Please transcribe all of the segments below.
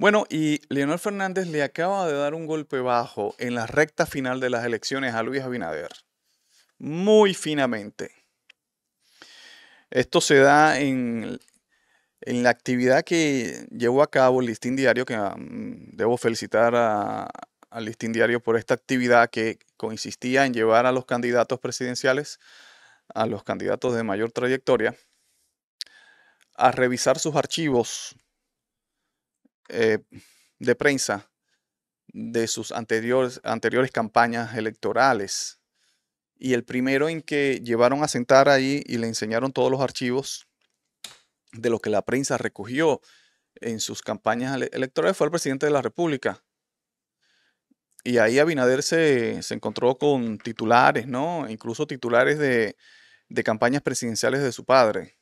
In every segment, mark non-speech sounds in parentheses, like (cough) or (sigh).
Bueno, y Leonel Fernández le acaba de dar un golpe bajo en la recta final de las elecciones a Luis Abinader. Muy finamente. Esto se da en, la actividad que llevó a cabo el Listín Diario, que mm, debo felicitar al Listín Diario por esta actividad que consistía en llevar a los candidatos presidenciales, a los candidatos de mayor trayectoria, a revisar sus archivos eh, de prensa de sus anteriores, anteriores campañas electorales. Y el primero en que llevaron a sentar ahí y le enseñaron todos los archivos de lo que la prensa recogió en sus campañas electorales fue el presidente de la República. Y ahí Abinader se, se encontró con titulares, ¿no? Incluso titulares de, de campañas presidenciales de su padre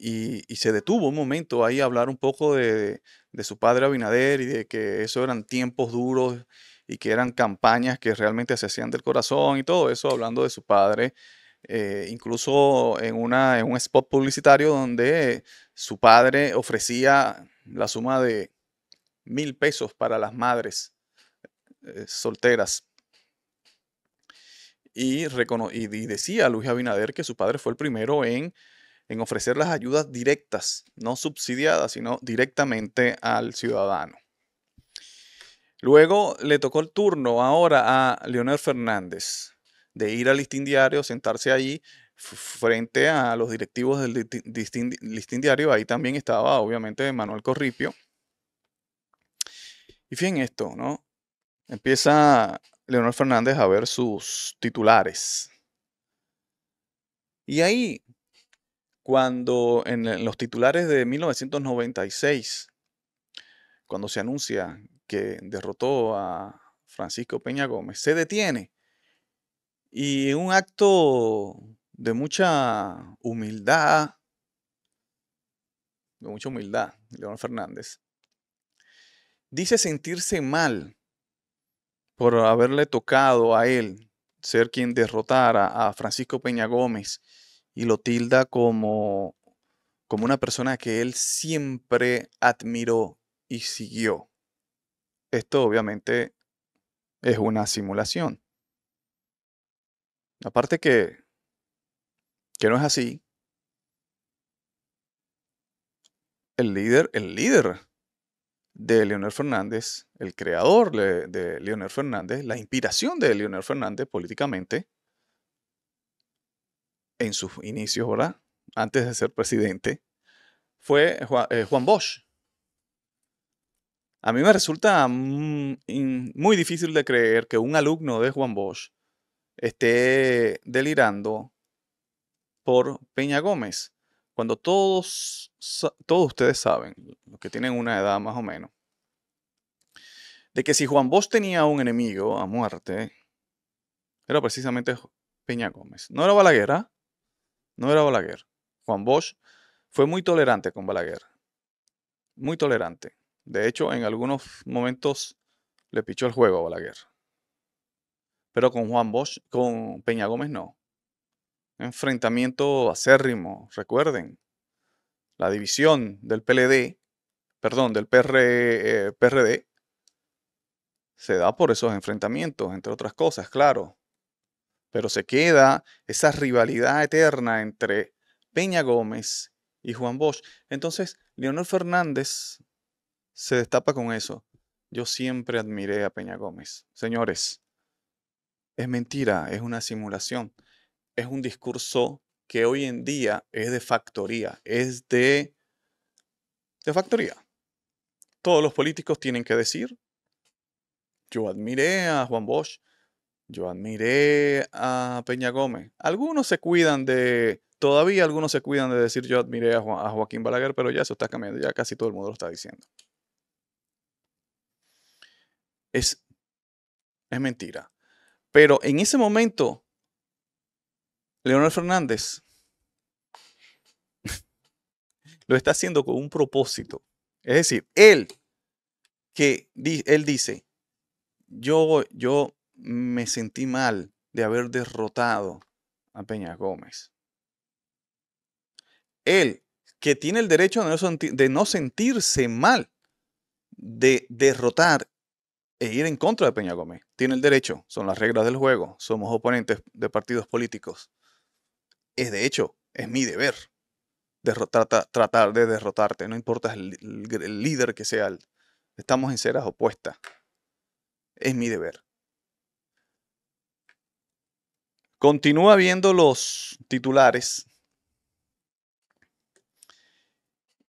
y, se detuvo un momento ahí a hablar un poco de, su padre Abinader y de que eso eran tiempos duros y que eran campañas que realmente se hacían del corazón y todo eso, hablando de su padre, eh, incluso en, una, un spot publicitario donde su padre ofrecía la suma de mil pesos para las madres eh, solteras. Y, y, y decía Luis Abinader que su padre fue el primero en en ofrecer las ayudas directas, no subsidiadas, sino directamente al ciudadano. Luego le tocó el turno ahora a Leonel Fernández de ir al listín diario, sentarse allí frente a los directivos del listín, diario. Ahí también estaba, obviamente, Manuel Corripio. Y fíjense esto, ¿no? Empieza Leonel Fernández a ver sus titulares. Y ahí cuando en los titulares de 1996, cuando se anuncia que derrotó a Francisco Peña Gómez, se detiene. Y un acto de mucha humildad, de mucha humildad, León Fernández, dice sentirse mal por haberle tocado a él ser quien derrotara a Francisco Peña Gómez y lo tilda como, como una persona que él siempre admiró y siguió. Esto obviamente es una simulación. Aparte que, que no es así. El líder, el líder de Leonel Fernández, el creador de, de Leonel Fernández, la inspiración de Leonel Fernández políticamente, en sus inicios, ¿verdad? Antes de ser presidente, fue eh, Juan, Bosch. A mí me resulta mm, muy difícil de creer que un alumno de Juan Bosch esté delirando por Peña Gómez, cuando todos, todos ustedes saben, los que tienen una edad más o menos, de que si Juan Bosch tenía un enemigo a muerte, era precisamente Peña Gómez. No era Balaguer, ¿ah? no era Balaguer. Juan Bosch fue muy tolerante con Balaguer, muy tolerante. De hecho, en algunos momentos le pichó el juego a Balaguer. Pero con Juan Bosch, con Peña Gómez no. Enfrentamiento acérrimo, recuerden. La división del PLD, perdón, del PR, eh, PRD, se da por esos enfrentamientos, entre otras cosas, claro pero se queda esa rivalidad eterna entre Peña Gómez y Juan Bosch. Entonces, Leonel Fernández se destapa con eso. Yo siempre admiré a Peña Gómez. Señores, es mentira, es una simulación, es un discurso que hoy en día es de factoría, es de, de factoría. Todos los políticos tienen que decir, yo admiré a Juan Bosch, yo admiré a Peña Gómez. Algunos se cuidan de, todavía algunos se cuidan de decir yo admiré a, Joaquín Balaguer, pero ya eso está cambiando, ya casi todo el mundo lo está diciendo. Es, es mentira. Pero en ese momento, Leonel Fernández (laughs) lo está haciendo con un propósito. Es decir, él que él dice, yo, yo me sentí mal de haber derrotado a Peña Gómez. Él, que tiene el derecho de no, sentirse mal de derrotar e ir en contra de Peña Gómez, tiene el derecho, son las reglas del juego, somos oponentes de partidos políticos. Es de hecho, es mi deber tratar de derrotarte, no importa el, el líder que sea, estamos en ceras opuestas. Es mi deber. Continúa viendo los titulares.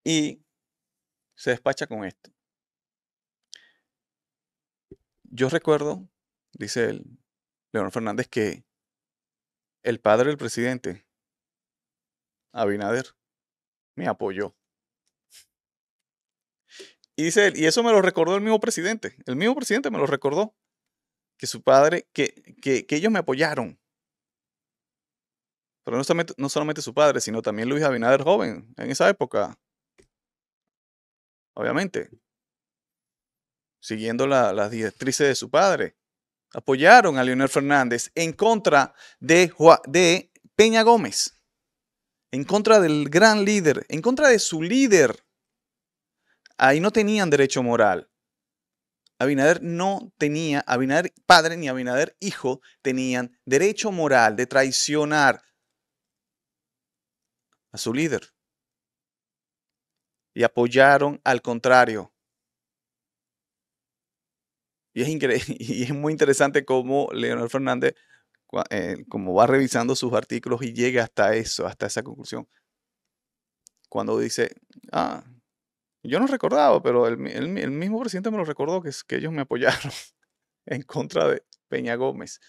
Y se despacha con esto. Yo recuerdo, dice el Fernández, que el padre del presidente, Abinader, me apoyó. Y dice y eso me lo recordó el mismo presidente. El mismo presidente me lo recordó. Que su padre, que, que ellos me apoyaron. Pero no solamente, su padre, sino también Luis Abinader joven, en esa época. Obviamente. Siguiendo las directrices de su padre. Apoyaron a Leonel Fernández en contra de, de Peña Gómez. En contra del gran líder. En contra de su líder. Ahí no tenían derecho moral. Abinader no tenía, Abinader padre ni Abinader hijo tenían derecho moral de traicionar a su líder. Y apoyaron al contrario. Y es, (laughs) muy interesante cómo Leonel Fernández, eh, como va revisando sus artículos y llega hasta eso, hasta esa conclusión. Cuando dice, ah, yo no recordaba, pero el, mismo presidente me lo recordó que, que ellos me apoyaron (laughs) en contra de Peña Gómez.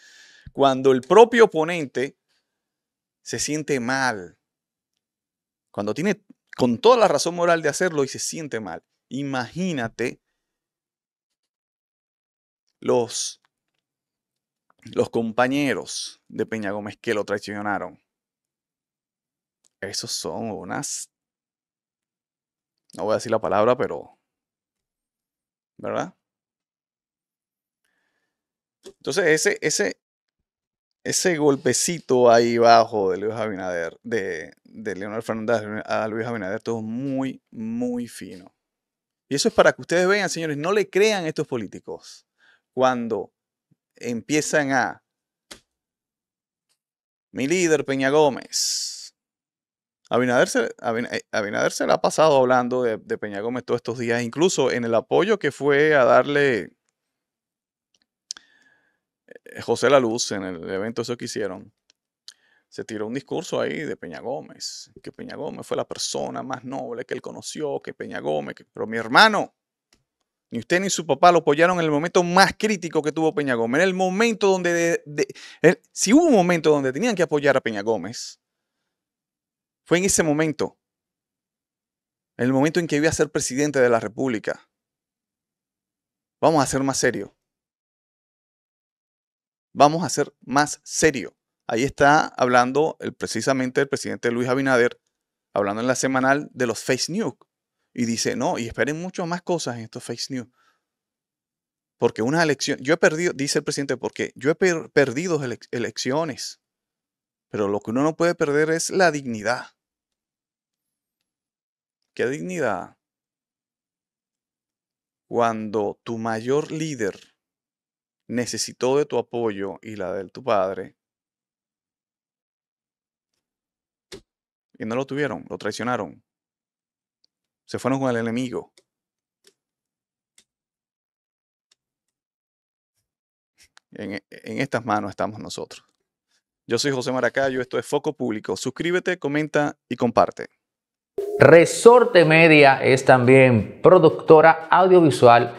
Cuando el propio oponente se siente mal cuando tiene con toda la razón moral de hacerlo y se siente mal. Imagínate los, los compañeros de Peña Gómez que lo traicionaron. Esos son unas... No voy a decir la palabra, pero... ¿Verdad? Entonces, ese, ese, ese golpecito ahí bajo de Luis Abinader, de, Leonel Fernández a Luis Abinader, todo muy, muy fino. Y eso es para que ustedes vean, señores, no le crean estos políticos cuando empiezan a mi líder Peña Gómez. Abinader se, eh, Abinader la ha pasado hablando de, de Peña Gómez todos estos días, incluso en el apoyo que fue a darle José La Luz, en el evento eso que hicieron, se tiró un discurso ahí de Peña Gómez, que Peña Gómez fue la persona más noble que él conoció, que Peña Gómez, pero mi hermano, ni usted ni su papá lo apoyaron en el momento más crítico que tuvo Peña Gómez, en el momento donde, si hubo un momento donde tenían que apoyar a Peña Gómez, fue en ese momento, en el momento en que iba a ser presidente de la República. Vamos a ser más serios vamos a ser más serio. Ahí está hablando el, precisamente el presidente Luis Abinader, hablando en la semanal de los face news. Y dice, no, y esperen mucho más cosas en estos face news. Porque una elección, yo he perdido, dice el presidente, porque yo he perdido elecciones. Pero lo que uno no puede perder es la dignidad. ¿Qué dignidad? Cuando tu mayor líder necesitó de tu apoyo y la de tu padre. Y no lo tuvieron, lo traicionaron. Se fueron con el enemigo. E, en, estas manos estamos nosotros. Yo soy José Maracayo, esto es Foco Público. Suscríbete, comenta y comparte. Resorte Media es también productora audiovisual